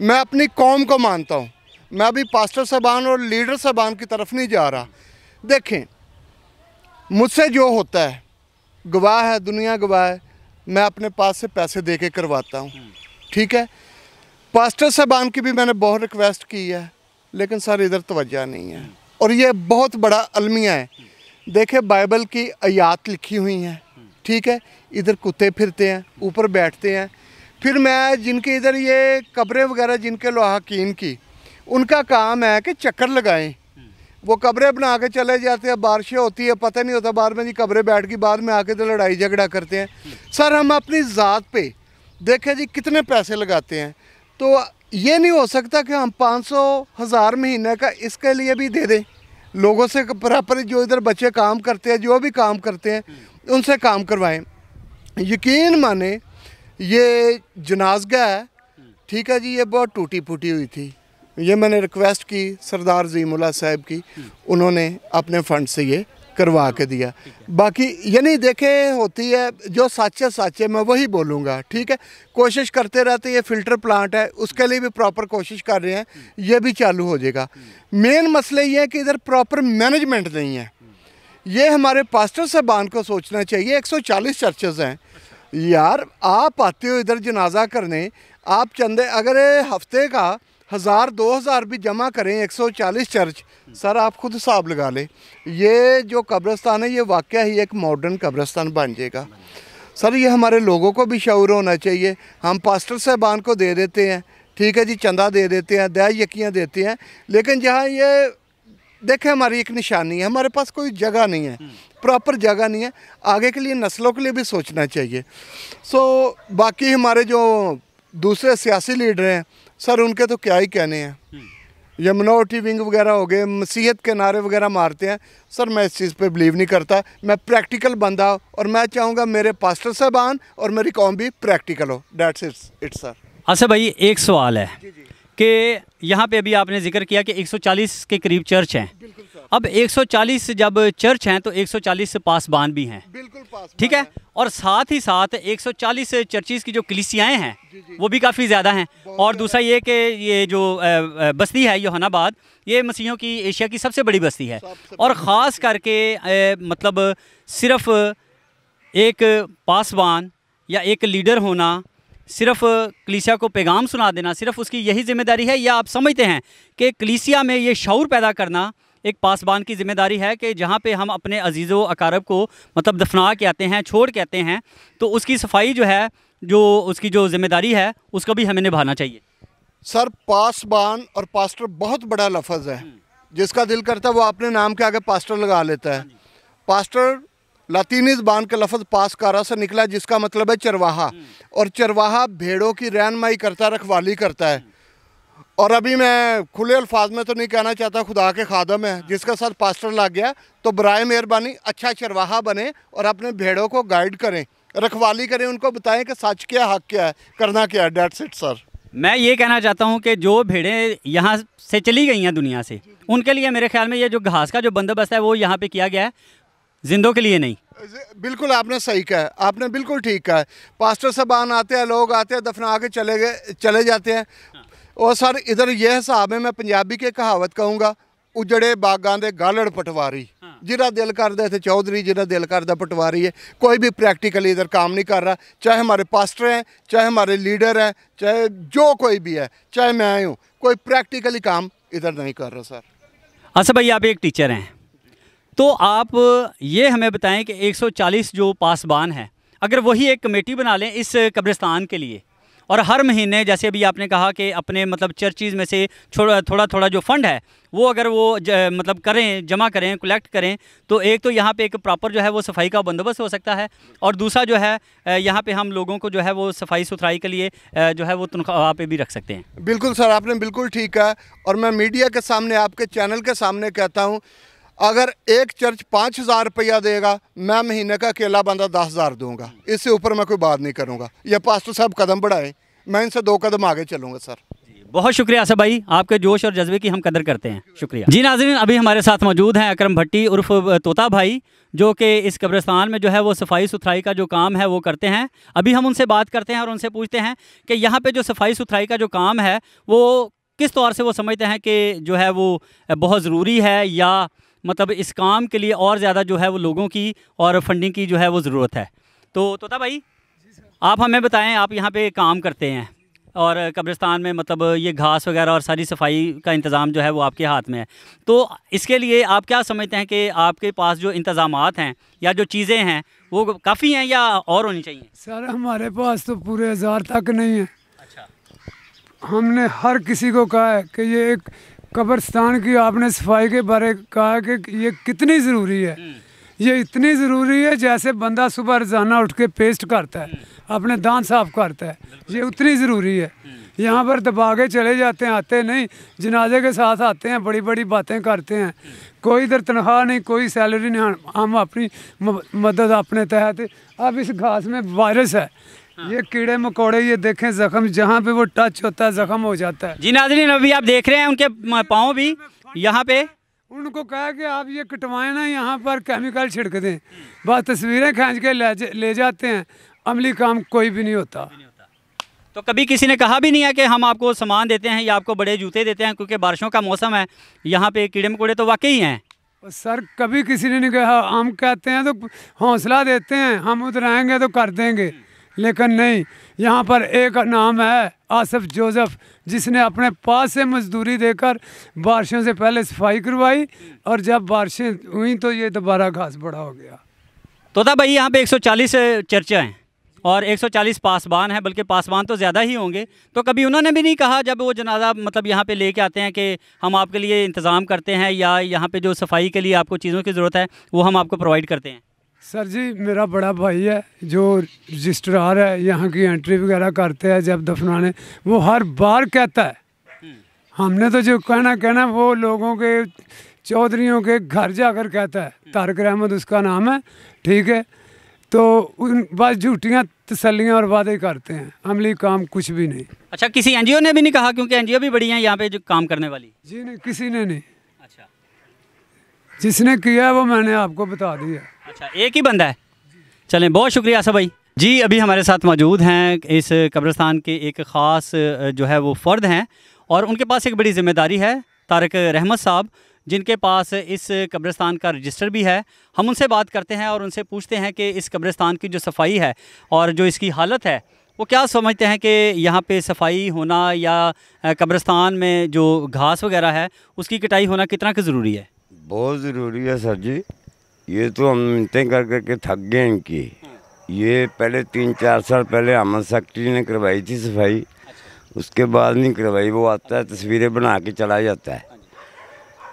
मैं अपनी कौम को मानता हूँ मैं अभी पास्टर साहबान और लीडर साहबान की तरफ नहीं जा रहा देखें मुझसे जो होता है गवाह है दुनिया गवाह है मैं अपने पास से पैसे दे के करवाता हूँ ठीक है पास्टर साहबान की भी मैंने बहुत रिक्वेस्ट की है लेकिन सर इधर तोज्जा नहीं है और ये बहुत बड़ा अलमिया है देखे बाइबल की आयात लिखी हुई हैं ठीक है इधर कुत्ते फिरते हैं ऊपर बैठते हैं फिर मैं जिनके इधर ये कब्रें वगैरह जिनके लोहाकिन की उनका काम है कि चक्कर लगाएं वो कब्रें बना के चले जाते हैं बारिशें होती है पता नहीं होता बाद में जी कब्रें बैठ गई बाद में आके तो लड़ाई झगड़ा करते हैं सर हम अपनी ज़ात पे देखें जी कितने पैसे लगाते हैं तो ये नहीं हो सकता कि हम पाँच सौ हज़ार महीने का इसके लिए भी दे दें लोगों से प्रॉपर जो इधर बच्चे काम करते हैं जो भी काम करते हैं उनसे काम करवाएँ यकीन माने ये जनाजगा है ठीक है जी ये बहुत टूटी फूटी हुई थी ये मैंने रिक्वेस्ट की सरदार जीमुल्ला साहब की उन्होंने अपने फंड से ये करवा के हाँ, दिया बाकी यानी देखे होती है जो सच है सच है मैं वही बोलूँगा ठीक है कोशिश करते रहते ये फिल्टर प्लांट है उसके लिए भी प्रॉपर कोशिश कर रहे हैं ये भी चालू हो जाएगा मेन मसले ये है कि इधर प्रॉपर मैनेजमेंट नहीं है ये हमारे पास्टर साहबान को सोचना चाहिए 140 चर्चेज़ हैं यार आप आते हो इधर जनाजा करने आप चंदे अगर हफ्ते का हज़ार दो हज़ार भी जमा करें एक सौ चालीस चर्च सर आप खुद हिसाब लगा ले ये जो कब्रस्तान है ये वाक़ ही एक मॉडर्न कब्रस्तान बन जाएगा सर ये हमारे लोगों को भी शौर होना चाहिए हम पास्टर साहबान को दे देते हैं ठीक है जी चंदा दे देते हैं दया यकियाँ देते हैं लेकिन जहाँ ये देखें हमारी एक निशानी है हमारे पास कोई जगह नहीं है प्रॉपर हम्म। जगह नहीं है आगे के लिए नस्लों के लिए भी सोचना चाहिए सो बाकी हमारे जो दूसरे सियासी लीडर हैं सर उनके तो क्या ही कहने हैं हम्म। या मिनोरिटी विंग वगैरह हो गए मसीहत के नारे वगैरह मारते हैं सर मैं इस चीज़ पे बिलीव नहीं करता मैं प्रैक्टिकल बंदा और मैं चाहूँगा मेरे पास्टर आन और मेरी कौम भी प्रैक्टिकल हो डेट्स इट्स इट्स सर अच्छा भाई एक सवाल है जी जी। कि यहाँ पे अभी आपने जिक्र किया कि 140 के करीब चर्च हैं अब 140 जब चर्च हैं तो 140 पासबान भी हैं बिल्कुल ठीक है और साथ ही साथ 140 चर्चिस की जो कलिसियाएँ हैं वो भी काफ़ी ज़्यादा हैं और दूसरा ये कि ये जो बस्ती है योहनाबाद ये मसीहों की एशिया की सबसे बड़ी बस्ती है और ख़ास करके मतलब सिर्फ एक पासवान या एक लीडर होना सिर्फ कलीसिया को पैगाम सुना देना सिर्फ उसकी यही जिम्मेदारी है या आप समझते हैं कि कलीसिया में ये शौर पैदा करना एक पासबान की जिम्मेदारी है कि जहाँ पे हम अपने अजीज़ अकारब को मतलब दफना के आते हैं छोड़ के आते हैं तो उसकी सफाई जो है जो उसकी जो जिम्मेदारी है उसको भी हमें निभाना चाहिए सर पासबान और पास्टर बहुत बड़ा लफज है हम्म। जिसका दिल करता है वो अपने नाम के आगे पास्टर लगा लेता है हाँ पास्टर लातीनी जबान का लफज कारा से निकला जिसका मतलब है चरवाहा हम्म। और चरवाहा भेड़ों की रहनमाई करता रखवाली करता है और अभी मैं खुले अल्फाज में तो नहीं कहना चाहता खुदा के खादम है हाँ। जिसका साथ पास्टर लग गया तो बरए मेहरबानी अच्छा चरवाहा बने और अपने भेड़ों को गाइड करें रखवाली करें उनको बताएं कि सच क्या हक क्या है करना क्या है डेट सेट सर मैं ये कहना चाहता हूँ कि जो भेड़ें यहाँ से चली गई हैं दुनिया से उनके लिए मेरे ख्याल में ये जो घास का जो बंदोबस्त है वो यहाँ पे किया गया है जिंदों के लिए नहीं बिल्कुल आपने सही कहा आपने बिल्कुल ठीक कहा पास्टर साहबान आते हैं लोग आते हैं दफना के चले गए चले जाते हैं और सर इधर यह हिसाब है मैं पंजाबी के कहावत कहूँगा उजड़े ਉਜੜੇ ਬਾਗਾਂ ਦੇ ਗਾਲੜ ਪਟਵਾਰੀ ਜਿਹੜਾ ਦਿਲ ਕਰਦਾ ਇੱਥੇ ਚੌਧਰੀ ਜਿਹੜਾ ਦਿਲ ਕਰਦਾ ਪਟਵਾਰੀ ਹੈ ਕੋਈ ਵੀ ਪ੍ਰੈਕਟੀਕਲੀ ਇਧਰ ਕੰਮ ਨਹੀਂ ਕਰ ਰਹਾ ਚਾਹੇ ਹਮਾਰੇ ਪਾਸਟਰ ਹੈ ਚਾਹੇ ਹਮਾਰੇ ਲੀਡਰ ਹੈ ਚਾਹੇ ਜੋ ਕੋਈ ਵੀ ਹੈ ਚਾਹੇ ਮੈਂ हूँ कोई प्रैक्टिकली काम इधर नहीं कर रहा सर अच्छा भाई आप एक टीचर हैं तो आप ये हमें बताएं कि 140 जो पासबान हैं अगर वही एक कमेटी बना लें इस कब्रिस्तान के लिए और हर महीने जैसे अभी आपने कहा कि अपने मतलब चर्चीज़ में से थोड़ा थोड़ा थोड़ा जो फंड है वो अगर वो ज, मतलब करें जमा करें कलेक्ट करें तो एक तो यहाँ पे एक प्रॉपर जो है वो सफाई का बंदोबस्त हो सकता है और दूसरा जो है यहाँ पे हम लोगों को जो है वो सफाई सुथराई के लिए जो है वो तनख्वाह पे भी रख सकते हैं बिल्कुल सर आपने बिल्कुल ठीक कहा और मैं मीडिया के सामने आपके चैनल के सामने कहता हूँ अगर एक चर्च पाँच हज़ार रुपया देगा मैं महीने का अकेला बंदा दस हज़ार दूँगा इससे ऊपर मैं कोई बात नहीं करूँगा यह पास्टर साहब कदम बढ़ाएं मैं इनसे दो कदम आगे चलूँगा सर बहुत शुक्रिया आसा भाई आपके जोश और जज्बे की हम कदर करते हैं शुक्रिया जी नाजरीन अभी हमारे साथ मौजूद हैं अक्रम भट्टी उर्फ तोता भाई जो कि इस कब्रस्तान में जो है वो सफाई सुथराई का जो काम है वो करते हैं अभी हम उनसे बात करते हैं और उनसे पूछते हैं कि यहाँ पे जो सफाई सुथराई का जो काम है वो किस तौर से वो समझते हैं कि जो है वो बहुत ज़रूरी है या मतलब इस काम के लिए और ज़्यादा जो है वो लोगों की और फंडिंग की जो है वो ज़रूरत है तो तोता भाई आप हमें बताएं आप यहाँ पे काम करते हैं और कब्रिस्तान में मतलब ये घास वगैरह और सारी सफाई का इंतज़ाम जो है वो आपके हाथ में है तो इसके लिए आप क्या समझते हैं कि आपके पास जो इंतज़ाम हैं या जो चीज़ें हैं वो काफ़ी हैं या और होनी चाहिए सर हमारे पास तो पूरे हज़ार तक नहीं है अच्छा हमने हर किसी को कहा है कि ये एक कब्रस्तान की आपने सफाई के बारे कहा कि ये कितनी ज़रूरी है ये इतनी ज़रूरी है जैसे बंदा सुबह रोज़ाना उठ के पेस्ट करता है अपने दांत साफ करता है ये उतनी ज़रूरी है यहाँ पर दबा के चले जाते हैं आते नहीं जनाजे के साथ आते हैं बड़ी बड़ी बातें करते हैं कोई इधर तनख्वाह नहीं कोई सैलरी नहीं हम अपनी मदद अपने तहत अब इस घास में वायरस है हाँ। ये कीड़े मकोड़े ये देखें जख्म जहाँ पे वो टच होता है जख्म हो जाता है जी नाजरीन अभी आप देख रहे हैं उनके पाँव भी यहाँ पे उनको कहा कि आप ये कटवाएं ना यहाँ पर केमिकल छिड़क दें बस तस्वीरें खींच के ले, ले जाते हैं अमली काम कोई भी नहीं होता तो कभी किसी ने कहा भी नहीं है कि हम आपको सामान देते हैं या आपको बड़े जूते देते हैं क्योंकि बारिशों का मौसम है यहाँ पे कीड़े मकोड़े तो वाकई हैं सर कभी किसी ने नहीं कहा हम कहते हैं तो हौसला देते हैं हम उधर आएंगे तो कर देंगे लेकिन नहीं यहाँ पर एक नाम है आसफ जोसेफ जिसने अपने पास से मजदूरी देकर बारिशों से पहले सफाई करवाई और जब बारिशें हुई तो ये दोबारा घास बड़ा हो गया था तो भाई यहाँ पे 140 चर्चा हैं और 140 पासवान हैं बल्कि पासवान तो ज़्यादा ही होंगे तो कभी उन्होंने भी नहीं कहा जब वो जनाजा मतलब यहाँ पे लेके आते हैं कि हम आपके लिए इंतज़ाम करते हैं या यहाँ पे जो सफाई के लिए आपको चीज़ों की ज़रूरत है वो हम आपको प्रोवाइड करते हैं सर जी मेरा बड़ा भाई है जो रजिस्ट्रार है यहाँ की एंट्री वगैरह करते हैं जब दफनाने वो हर बार कहता है हम्म। हमने तो जो कहना कहना वो लोगों के चौधरीों के घर जाकर कहता है हम्म। तारक रहमद उसका नाम है ठीक है तो उन बस झूठियाँ तसलियाँ और वादे करते हैं अमली काम कुछ भी नहीं अच्छा किसी एनजीओ ने भी नहीं कहा क्योंकि एनजीओ भी बड़ी हैं यहाँ पे जो काम करने वाली जी नहीं किसी ने नहीं अच्छा जिसने किया वो मैंने आपको बता दिया अच्छा एक ही बंदा है चलें बहुत शुक्रिया सब भाई जी अभी हमारे साथ मौजूद हैं इस कब्रस्तान के एक ख़ास जो है वो फ़र्द हैं और उनके पास एक बड़ी ज़िम्मेदारी है तारक रहमत साहब जिनके पास इस कब्रिस्तान का रजिस्टर भी है हम उनसे बात करते हैं और उनसे पूछते हैं कि इस कब्रिस्तान की जो सफाई है और जो इसकी हालत है वो क्या समझते हैं कि यहाँ पे सफाई होना या कब्रिस्तान में जो घास वगैरह है उसकी कटाई होना कितना की ज़रूरी है बहुत ज़रूरी है सर जी ये तो हम मिनतें कर करके थक गए इनकी ये पहले तीन चार साल पहले अमन शक्ति ने करवाई थी सफाई उसके बाद नहीं करवाई वो आता है तस्वीरें बना के चला जाता है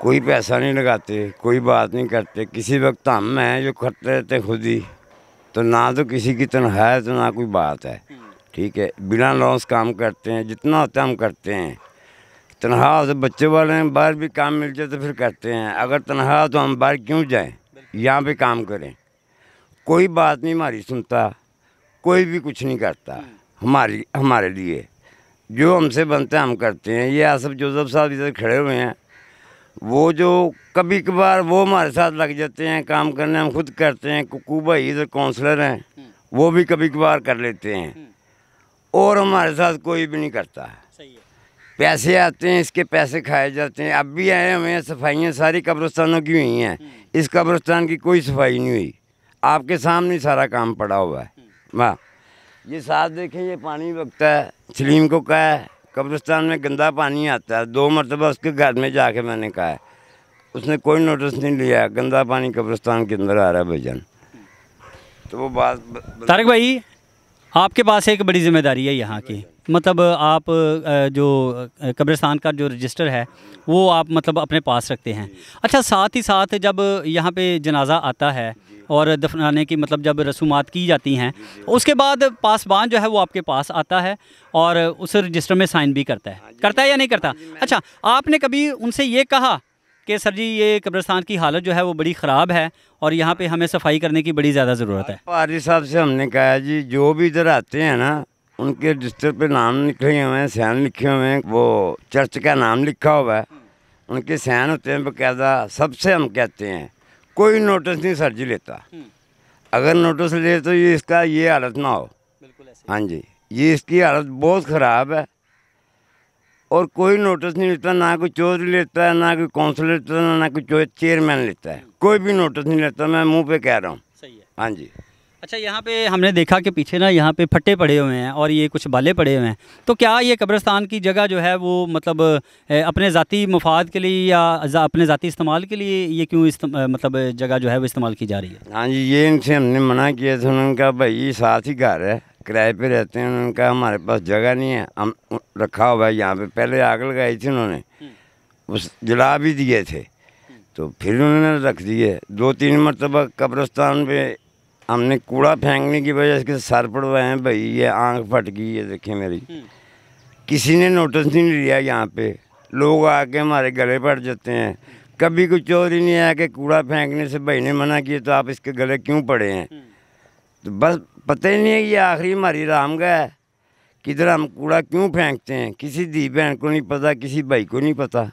कोई पैसा नहीं लगाते कोई बात नहीं करते किसी वक्त हम हैं जो करते रहते खुद ही तो ना तो किसी की तनख्वाह है तो ना कोई बात है ठीक है बिना लॉस काम करते हैं जितना होता है हम करते हैं तनख्वाह तो बच्चे वाले हैं बाहर भी काम मिल जाए तो फिर करते हैं अगर तनख्वाह तो हम बाहर क्यों जाएँ यहाँ पे काम करें कोई बात नहीं हमारी सुनता कोई भी कुछ नहीं करता हमारी हमारे लिए जो हमसे बनते हैं हम करते हैं ये आसफ जोसफ साहब इधर खड़े हुए हैं वो जो कभी कभार वो हमारे साथ लग जाते हैं काम करने हम खुद करते हैं कुकू भाई इधर काउंसलर हैं वो भी कभी कभार कर लेते हैं और हमारे साथ कोई भी नहीं करता है पैसे आते हैं इसके पैसे खाए जाते हैं अब भी आए हुए हैं सफाइयाँ सारी कब्रस्तानों की हुई हैं हम्म। इस कब्रस्तान की कोई सफाई नहीं हुई आपके सामने सारा काम पड़ा हुआ है हम्म। वाह ये साथ देखें ये पानी बगता है सलीम को कहा है कब्रस्तान में गंदा पानी आता है दो मरतबा उसके घर में जाके मैंने कहा है उसने कोई नोटिस नहीं लिया गंदा पानी कब्रस्तान के अंदर आ रहा है भजन हम्म। तो वो बात तारक भाई आपके पास एक बड़ी जिम्मेदारी है यहाँ की मतलब आप जो कब्रिस्तान का जो रजिस्टर है वो आप मतलब अपने पास रखते हैं अच्छा साथ ही साथ जब यहाँ पे जनाजा आता है और दफनाने की मतलब जब रसूमात की जाती हैं उसके बाद पासबान जो है वो आपके पास आता है और उस रजिस्टर में साइन भी करता है करता है या नहीं करता अच्छा आपने कभी उनसे ये कहा कि सर जी ये कब्रस्तान की हालत जो है वो बड़ी ख़राब है और यहाँ पे हमें सफाई करने की बड़ी ज़्यादा ज़रूरत है पारी साहब से हमने कहा जी जो भी इधर आते हैं ना उनके रजिस्टर पे नाम लिखे हुए हैं सैन लिखे हुए हैं वो चर्च का नाम लिखा हुआ है उनके सैन होते हैं बकायदा सबसे हम कहते हैं कोई नोटिस नहीं सर जी लेता हम्म। अगर नोटिस ले तो ये इसका ये हालत ना हो हाँ जी ये इसकी हालत बहुत ख़राब है और कोई नोटिस नहीं लेता ना कोई चौधरी लेता है ना कोई काउंसिल लेता है ना कोई चेयरमैन लेता है कोई भी नोटिस नहीं लेता मैं मुंह पे कह रहा हूँ हाँ जी अच्छा यहाँ पे हमने देखा कि पीछे ना यहाँ पे फट्टे पड़े हुए हैं और ये कुछ बाले पड़े हुए हैं तो क्या ये कब्रस्तान की जगह जो है वो मतलब अपने ज़ाती मफाद के लिए या जा, अपने ज़ाती इस्तेमाल के लिए ये क्यों मतलब जगह जो है वो इस्तेमाल की जा रही है हाँ जी ये इनसे हमने मना किया था उनका भाई भाई साथ ही घर है किराए पर रहते हैं उनका हमारे पास जगह नहीं है हम रखा हुआ है यहाँ पर पहले आग लगाई थी उन्होंने हम्म। उस जला भी दिए थे तो फिर उन्होंने रख दिए दो तीन मरतबा कब्रस्तान पे हमने कूड़ा फेंकने की वजह से सर पड़वाए हैं भाई ये आंख फट गई है देखे मेरी हम्म। किसी ने नोटिस नहीं लिया यहाँ पे लोग आके हमारे गले पड़ जाते हैं कभी कुछ चोरी नहीं आया कि कूड़ा फेंकने से भाई ने मना किया तो आप इसके गले क्यों पड़े हैं हम्म। तो बस पता ही नहीं है ये आखिरी हमारी राम है किधर हम कूड़ा क्यों फेंकते हैं किसी दी बहन को नहीं पता किसी भाई को नहीं पता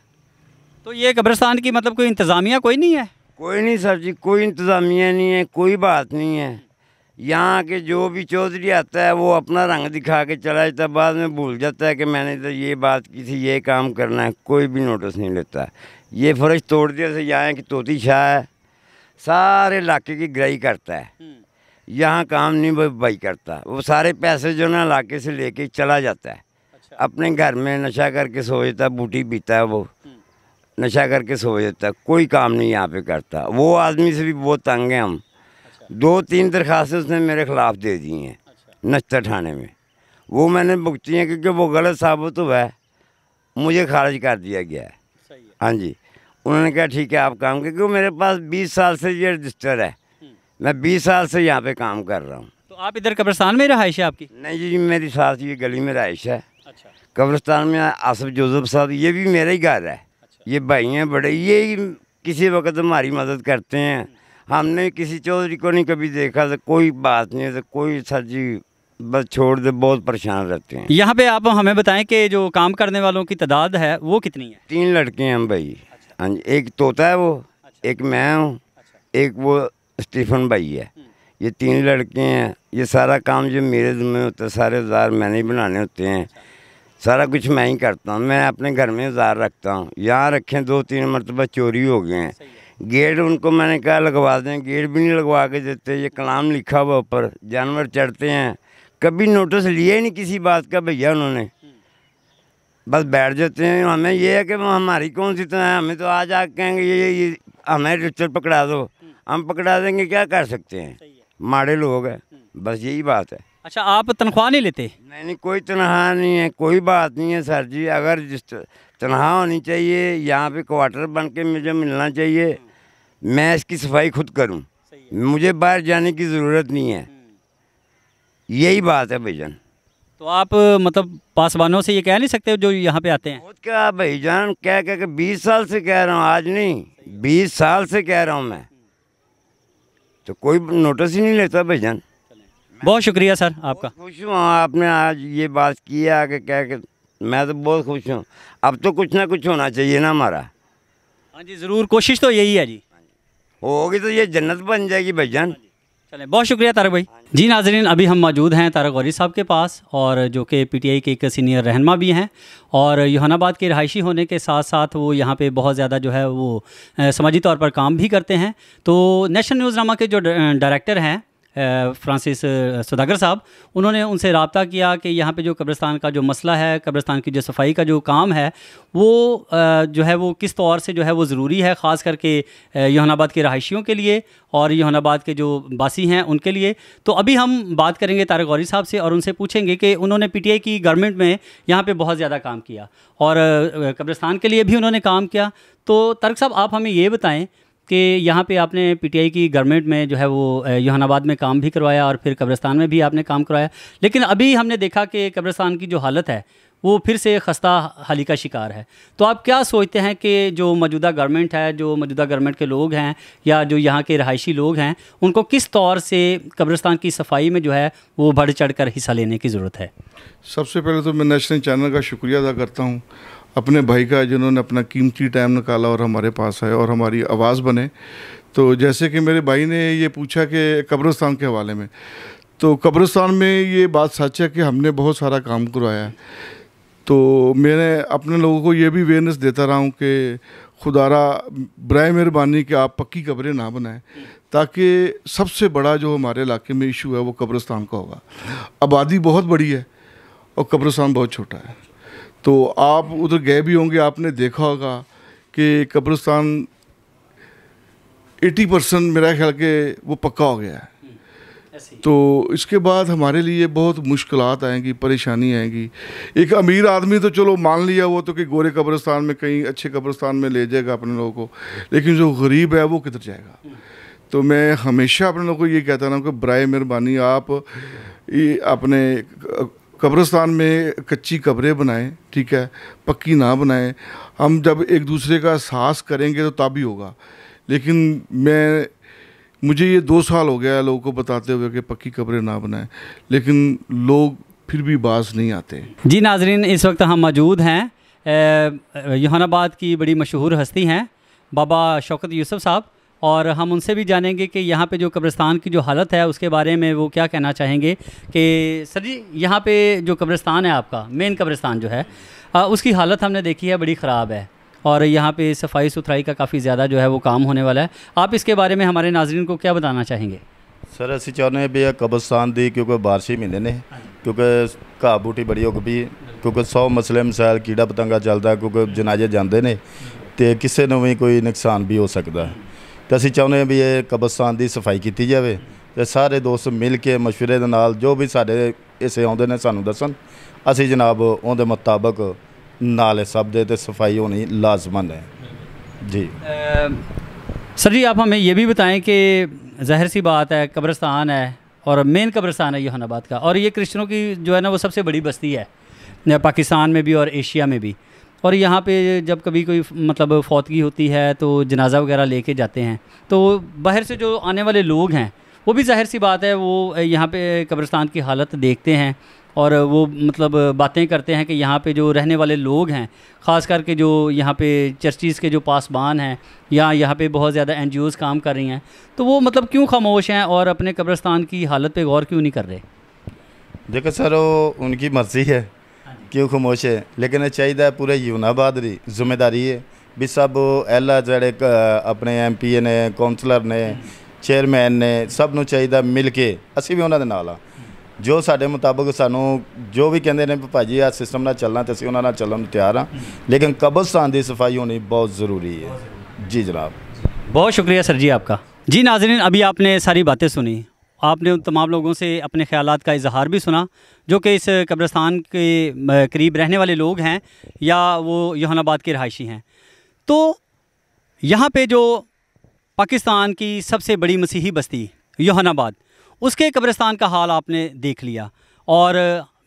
तो ये कब्रिस्तान की मतलब कोई इंतज़ामिया कोई नहीं है कोई नहीं सर जी कोई इंतज़ामिया नहीं है कोई बात नहीं है यहाँ के जो भी चौधरी आता है वो अपना रंग दिखा के चला जाता है बाद में भूल जाता है कि मैंने तो ये बात की थी ये काम करना है कोई भी नोटिस नहीं लेता ये फर्श तोड़ दिया से यहाँ की तोती छा है सारे इलाके की ग्रही करता है हम्म। यहाँ काम नहीं भाई करता वो सारे पैसे जो ना इलाके से लेके चला जाता है अच्छा। अपने घर में नशा करके सोचता बूटी पीता है वो नशा करके सो जाता कोई काम नहीं यहाँ पे करता वो आदमी से भी बहुत तंग हैं हम अच्छा। दो तीन दरखास्तें उसने मेरे ख़िलाफ़ दे दी हैं अच्छा। नश्ता ठाने में वो मैंने भुगती हैं क्योंकि वो गलत साबित हुआ तो है मुझे खारिज कर दिया गया है हाँ जी उन्होंने कहा ठीक है आप काम क्योंकि मेरे पास बीस साल से ये रजिस्टर है हम्म। मैं बीस साल से यहाँ पे काम कर रहा हूँ तो आप इधर कब्रस्तान में रहाइश है आपकी नहीं जी मेरी सास ये गली में रहाइश है अच्छा कब्रस्तान में आसफ जोसेफ साहब ये भी मेरा ही घर है ये भाई हैं बड़े ये किसी वक्त हमारी मदद करते हैं हमने किसी चौधरी को नहीं कभी देखा था तो कोई बात नहीं तो कोई सर जी बस छोड़ दे बहुत परेशान रहते हैं यहाँ पे आप हमें बताएं कि जो काम करने वालों की तादाद है वो कितनी है तीन लड़के हैं हम भाई अच्छा। हाँ जी एक तोता है वो अच्छा। एक मैं हूँ अच्छा। एक वो स्टीफन भाई है हम्म। ये तीन लड़के हैं ये सारा काम जो मेरे जुम्मे होता है सारे औजार मैंने ही बनाने होते हैं अच्छा। सारा कुछ मैं ही करता हूँ मैं अपने घर में उधार रखता हूँ यहाँ रखें दो तीन मरतबा चोरी हो गए हैं गेट उनको मैंने कहा लगवा दें गेट भी नहीं लगवा के देते ये कलाम लिखा हुआ ऊपर जानवर चढ़ते हैं कभी नोटिस लिया ही नहीं किसी बात का भैया उन्होंने बस बैठ जाते हैं हमें ये है कि हमारी कौन सी तरह है हमें तो आज आग कहेंगे ये, ये, ये हमें रिचर पकड़ा दो हम्म। हम पकड़ा देंगे क्या कर सकते हैं माड़े लोग हैं हम्म। बस यही बात है अच्छा आप तनख्वाह नहीं लेते नहीं नहीं कोई तनख्वाह नहीं है कोई बात नहीं है सर जी अगर जिस तनख्वाह होनी चाहिए यहाँ पे क्वार्टर बन के मुझे मिलना चाहिए मैं इसकी सफाई खुद करूँ मुझे बाहर जाने की ज़रूरत नहीं है यही बात है भाईजान तो आप मतलब पासवानों से ये कह नहीं सकते जो यहाँ पे आते हैं क्या भाईजान क्या कह के बीस साल से कह रहा हूँ आज नहीं बीस साल से कह रहा हूँ मैं तो कोई नोटिस ही नहीं लेता भाईजान बहुत शुक्रिया सर आपका खुश हूँ आपने आज ये बात किया कि क्या के मैं तो बहुत खुश हूँ अब तो कुछ ना कुछ होना चाहिए ना हमारा हाँ जी ज़रूर कोशिश तो यही है जी होगी तो ये जन्नत बन जाएगी जान हाँ चले बहुत शुक्रिया तारक भाई हाँ जी नाजरीन अभी हम मौजूद हैं तारक गौरी साहब के पास और जो कि पीटीआई के एक सीनियर रहनमा भी हैं और योहानाबाद के रहायशी होने के साथ साथ वो यहाँ पे बहुत ज़्यादा जो है वो समाजी तौर पर काम भी करते हैं तो नेशनल न्यूज़नामा के जो डायरेक्टर हैं फ्रांसिस सदागर साहब उन्होंने उनसे रबता किया कि यहाँ पे जो कब्रस्तान का जो मसला है कब्रस्तान की जो सफाई का जो काम है वो जो है वो किस तौर से जो है वो ज़रूरी है ख़ास करके योहनाबाद के रहायशियों के लिए और योहनाबाद के जो बासी हैं उनके लिए तो अभी हम बात करेंगे तारक गौरी साहब से और उनसे पूछेंगे कि उन्होंने आई की गवर्नमेंट में यहाँ पर बहुत ज़्यादा काम किया और कब्रस्तान के लिए भी उन्होंने काम किया तो तारक साहब आप हमें ये बताएँ कि यहाँ पे आपने पीटीआई की गवर्नमेंट में जो है वो योहानाबाद में काम भी करवाया और फिर कब्रिस्तान में भी आपने काम करवाया लेकिन अभी हमने देखा कि कब्रिस्तान की जो हालत है वो फिर से खस्ता हाली का शिकार है तो आप क्या सोचते हैं कि जो मौजूदा गवर्नमेंट है जो मौजूदा गवर्नमेंट के लोग हैं या जो यहाँ के रहायशी लोग हैं उनको किस तौर से कब्रिस्तान की सफाई में जो है वो बढ़ चढ़ कर हिस्सा लेने की ज़रूरत है सबसे पहले तो मैं नेशनल चैनल का शुक्रिया अदा करता हूँ अपने भाई का जिन्होंने अपना कीमती टाइम निकाला और हमारे पास आए और हमारी आवाज़ बने तो जैसे कि मेरे भाई ने ये पूछा कि कब्रस्तान के हवाले में तो कब्रस्तान में ये बात सच है कि हमने बहुत सारा काम करवाया है तो मैंने अपने लोगों को ये भी अवेयरनेस देता रहा हूँ कि खुदारा बर मेहरबानी कि आप पक्की कब्रें ना बनाएं ताकि सबसे बड़ा जो हमारे इलाके में इशू है वो कब्रस्तान का होगा आबादी बहुत बड़ी है और कब्रस्तान बहुत छोटा है तो आप उधर गए भी होंगे आपने देखा होगा कि कब्रिस्तान 80 परसेंट मेरा ख्याल के वो पक्का हो गया है हम्म, तो इसके बाद हमारे लिए बहुत मुश्किल आएंगी परेशानी आएंगी एक अमीर आदमी तो चलो मान लिया वो तो कि गोरे कब्रिस्तान में कहीं अच्छे कब्रिस्तान में ले जाएगा अपने लोगों को लेकिन जो गरीब है वो किधर जाएगा हम्म। तो मैं हमेशा अपने लोगों को ये कहता रहा हूँ कि बर मेहरबानी आप ये अपने कब्रस्तान में कच्ची कब्रें बनाएं ठीक है पक्की ना बनाएं हम जब एक दूसरे का सास करेंगे तो तभी होगा लेकिन मैं मुझे ये दो साल हो गया है लोगों को बताते हुए कि पक्की कब्रें ना बनाएं लेकिन लोग फिर भी बाज नहीं आते जी नाजरीन इस वक्त हम मौजूद हैं यहानाबाद की बड़ी मशहूर हस्ती हैं बाबा शौकत यूसुफ साहब और हम उनसे भी जानेंगे कि यहाँ पे जो कब्रिस्तान की जो हालत है उसके बारे में वो क्या कहना चाहेंगे कि सर जी यहाँ पे जो कब्रिस्तान है आपका मेन कब्रिस्तान जो है आ, उसकी हालत हमने देखी है बड़ी ख़राब है और यहाँ पे सफाई सुथराई का काफ़ी ज़्यादा जो है वो काम होने वाला है आप इसके बारे में हमारे नाजरन को क्या बताना चाहेंगे ਸਰ ਅਸੀਂ ਚਾਹੁੰਦੇ ਵੀ ਇਹ ਕਬਰਸਤਾਨ ਦੀ ਕਿਉਂਕਿ ਬਾਰਿਸ਼ੀ ਮਹੀਨੇ ਨੇ क्योंकि घा बूटी बड़ी उग ਪਈ क्योंकि सौ मसले ਮਸਾਇਲ कीड़ा पतंगा चलता क्योंकि जनाजे जाते हैं तो किसी भी कोई नुकसान भी हो सकता है तो ਅਸੀਂ चाहते हैं भी ये कब्रस्तान की सफाई की जाए तो सारे दोस्त मिल के ਮਸ਼ਵਰੇ ਦੇ ਨਾਲ ਜੋ ਵੀ ਸਾਡੇ ਇਸੇ ਆਉਂਦੇ ਨੇ ਸਾਨੂੰ ਦੱਸਣ ਅਸੀਂ ਜਨਾਬ ਉਹਦੇ सब दे सफाई होनी लाजमंद है जी सर जी आप हमें यह भी बताएं कि जहर सी बात है कब्रस्तान है और मेन कब्रस्तान है योहानाबाद का और ये क्रिश्चनों की जो है ना वो सबसे बड़ी बस्ती है पाकिस्तान में भी और एशिया में भी और यहाँ पे जब कभी कोई मतलब फौतगी होती है तो जनाजा वगैरह लेके जाते हैं तो बाहर से जो आने वाले लोग हैं वो भी जाहिर सी बात है वो यहाँ पे कब्रिस्तान की हालत देखते हैं और वो मतलब बातें करते हैं कि यहाँ पे जो रहने वाले लोग हैं ख़ास करके जो यहाँ पे चर्चिस के जो पासबान हैं या यहाँ पे बहुत ज़्यादा एन काम कर रही हैं तो वो मतलब क्यों खामोश हैं और अपने कब्रस्तान की हालत पे गौर क्यों नहीं कर रहे देखो सर वो उनकी मर्ज़ी है क्यों खमोश है लेकिन चाहिए पूरे यूना बहादरी जिम्मेदारी है भी सब एला जड़े अपने एम पी ने कौंसलर ने ਚੇਅਰਮੈਨ ਨੇ ਸਭ ਨੂੰ ਚਾਹੀਦਾ ਮਿਲ ਕੇ ਅਸੀਂ ਵੀ ਉਹਨਾਂ ਦੇ ਨਾਲ ਆ ਜੋ ਸਾਡੇ ਮੁਤਾਬਕ ਸਾਨੂੰ ਜੋ ਵੀ ਕਹਿੰਦੇ ਨੇ ਭਾਜੀ ਆ ਸਿਸਟਮ ਨਾਲ ਚੱਲਣਾ ਤੇ ਅਸੀਂ ਉਹਨਾਂ ਨਾਲ ਚੱਲਣ ਨੂੰ ਤਿਆਰ ਆ ਲੇਕਿਨ ਕਬਰਸਤਾਨ ਦੀ ਸਫਾਈ ਹੋਣੀ ਬਹੁਤ ਜ਼ਰੂਰੀ ਹੈ ਜੀ ਜਨਾਬ ਬਹੁਤ ਸ਼ੁਕਰੀਆ ਸਰ ਜੀ ਆਪਕਾ ਜੀ नाजरीन अभी आपने सारी बातें सुनी आपने उन तमाम लोगों से अपने ख्याल का इजहार भी सुना जो कि इस कब्रस्तान के करीब रहने वाले लोग हैं या वो यहानाबाद के रहायशी हैं तो यहाँ पे जो पाकिस्तान की सबसे बड़ी मसीही बस्ती यहानाबाद उसके कब्रस्तान का हाल आपने देख लिया और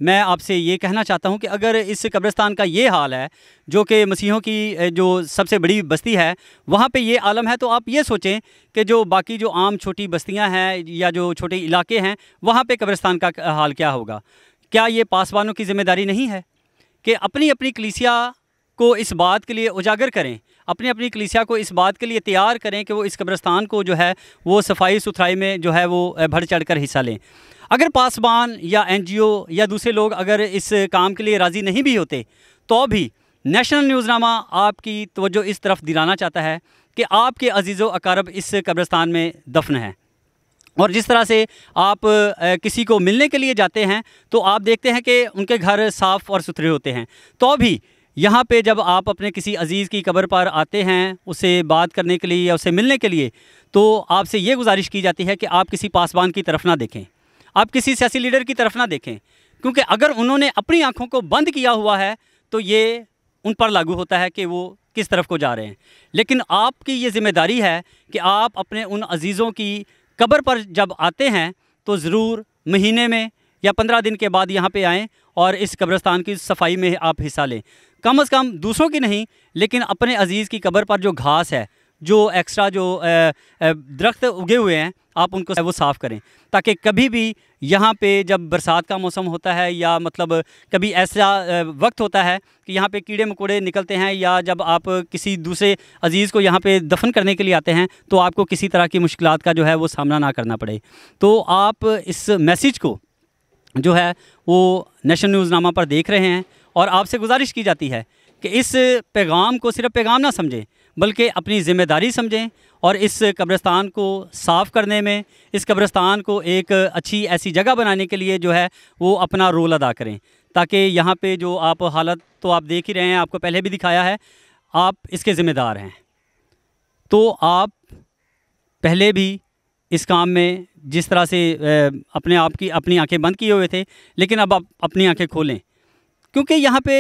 मैं आपसे ये कहना चाहता हूँ कि अगर इस कब्रिस्तान का ये हाल है जो कि मसीहों की जो सबसे बड़ी बस्ती है वहाँ पे ये आलम है तो आप ये सोचें कि जो बाकी जो आम छोटी बस्तियाँ हैं या जो छोटे इलाके हैं वहाँ पे कब्रिस्तान का हाल क्या होगा क्या ये पासवानों की ज़िम्मेदारी नहीं है कि अपनी अपनी कलीसिया को इस बात के लिए उजागर करें अपनी अपनी कलीसिया को इस बात के लिए तैयार करें कि वो इस कब्रस्तान को जो है वो सफाई सुथराई में जो है वो बढ़ चढ़ कर हिस्सा लें अगर पासवान या एनजीओ या दूसरे लोग अगर इस काम के लिए राज़ी नहीं भी होते तो भी नेशनल न्यूज़नामा आपकी तवज्जो इस तरफ दिलाना चाहता है कि आपके अजीज़ो अकारब इस कब्रस्तान में दफन है और जिस तरह से आप किसी को मिलने के लिए जाते हैं तो आप देखते हैं कि उनके घर साफ़ और सुथरे होते हैं तो भी यहाँ पे जब आप अपने किसी अज़ीज़ की कब्र पर आते हैं उसे बात करने के लिए या उसे मिलने के लिए तो आपसे ये गुजारिश की जाती है कि आप किसी पासवान की तरफ ना देखें आप किसी सियासी लीडर की तरफ ना देखें क्योंकि अगर उन्होंने अपनी आंखों को बंद किया हुआ है तो ये उन पर लागू होता है कि वो किस तरफ को जा रहे हैं लेकिन आपकी ये ज़िम्मेदारी है कि आप अपने उन अजीज़ों की कब्र पर जब आते हैं तो ज़रूर महीने में या पंद्रह दिन के बाद यहाँ पे आएँ और इस कब्रस्तान की सफाई में आप हिस्सा लें कम अज़ कम दूसरों की नहीं लेकिन अपने अजीज़ की कब्र पर जो घास है जो एक्स्ट्रा जो दरख्त उगे हुए हैं आप उनको वो साफ़ करें ताकि कभी भी यहाँ पे जब बरसात का मौसम होता है या मतलब कभी ऐसा वक्त होता है कि यहाँ पे कीड़े मकोड़े निकलते हैं या जब आप किसी दूसरे अजीज़ को यहाँ पे दफन करने के लिए आते हैं तो आपको किसी तरह की मुश्किल का जो है वो सामना ना करना पड़े तो आप इस मैसेज को जो है वो नेशनल न्यूज़नामा पर देख रहे हैं और आपसे गुजारिश की जाती है कि इस पैगाम को सिर्फ पैगाम ना समझें बल्कि अपनी ज़िम्मेदारी समझें और इस कब्रस्तान को साफ़ करने में इस कब्रस्तान को एक अच्छी ऐसी जगह बनाने के लिए जो है वो अपना रोल अदा करें ताकि यहाँ पे जो आप हालत तो आप देख ही रहे हैं आपको पहले भी दिखाया है आप इसके ज़िम्मेदार हैं तो आप पहले भी इस काम में जिस तरह से अपने आप की अपनी आंखें बंद किए हुए थे लेकिन अब आप अपनी आंखें खोलें क्योंकि यहाँ पे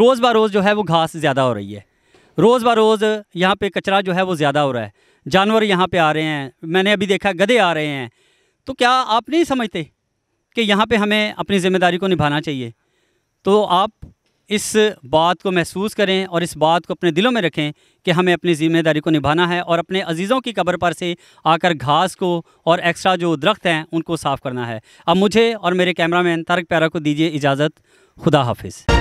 रोज़ बरोज़ जो है वो घास ज़्यादा हो रही है रोज़ ब रोज़ यहाँ पे कचरा जो है वो ज़्यादा हो रहा है जानवर यहाँ पे आ रहे हैं मैंने अभी देखा गधे आ रहे हैं तो क्या आप नहीं समझते कि यहाँ पे हमें अपनी ज़िम्मेदारी को निभाना चाहिए तो आप इस बात को महसूस करें और इस बात को अपने दिलों में रखें कि हमें अपनी ज़िम्मेदारी को निभाना है और अपने अजीज़ों की कब्र पर से आकर घास को और एक्स्ट्रा जो दरख्त हैं उनको साफ़ करना है अब मुझे और मेरे कैमरा मैन तारक प्यारा को दीजिए इजाज़त खुदा हाफिज़